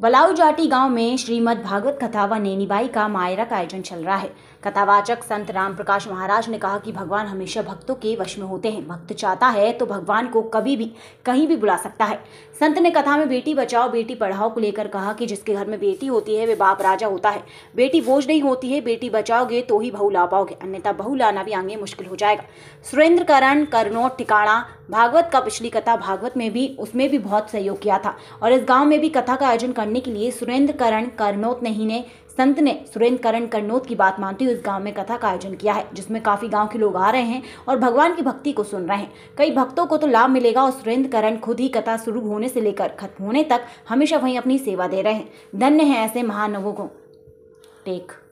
बलाऊ जाटी गांव में श्रीमद् भागवत कथा व नैनीबाई का मायरा का आयोजन चल रहा है कथावाचक संत राम प्रकाश महाराज ने कहा कि भगवान हमेशा भक्तों के वश में होते हैं भक्त चाहता है तो भगवान को कभी भी कहीं भी बुला सकता है संत ने कथा में बेटी बचाओ बेटी पढ़ाओ को लेकर कहा कि जिसके घर में बेटी होती है वे बाप राजा होता है बेटी बोझ नहीं होती है बेटी बचाओगे तो ही बहू ला पाओगे अन्यथा बहू लाना भी आगे मुश्किल हो जाएगा सुरेंद्र करण करनोट ठिकाणा भागवत का पिछली कथा भागवत में भी उसमें भी बहुत सहयोग किया था और इस गांव में भी कथा का आयोजन करने के लिए सुरेंद्र करण करनोत नहीं ने संत ने सुरेंद्र करण करनोत की बात मानते हुए इस गांव में कथा का आयोजन किया है जिसमें काफ़ी गांव के लोग आ रहे हैं और भगवान की भक्ति को सुन रहे हैं कई भक्तों को तो लाभ मिलेगा और सुरेंद्र करण खुद ही कथा शुरू होने से लेकर खत्म होने तक हमेशा वहीं अपनी सेवा दे रहे हैं धन्य है ऐसे महानवों को टेक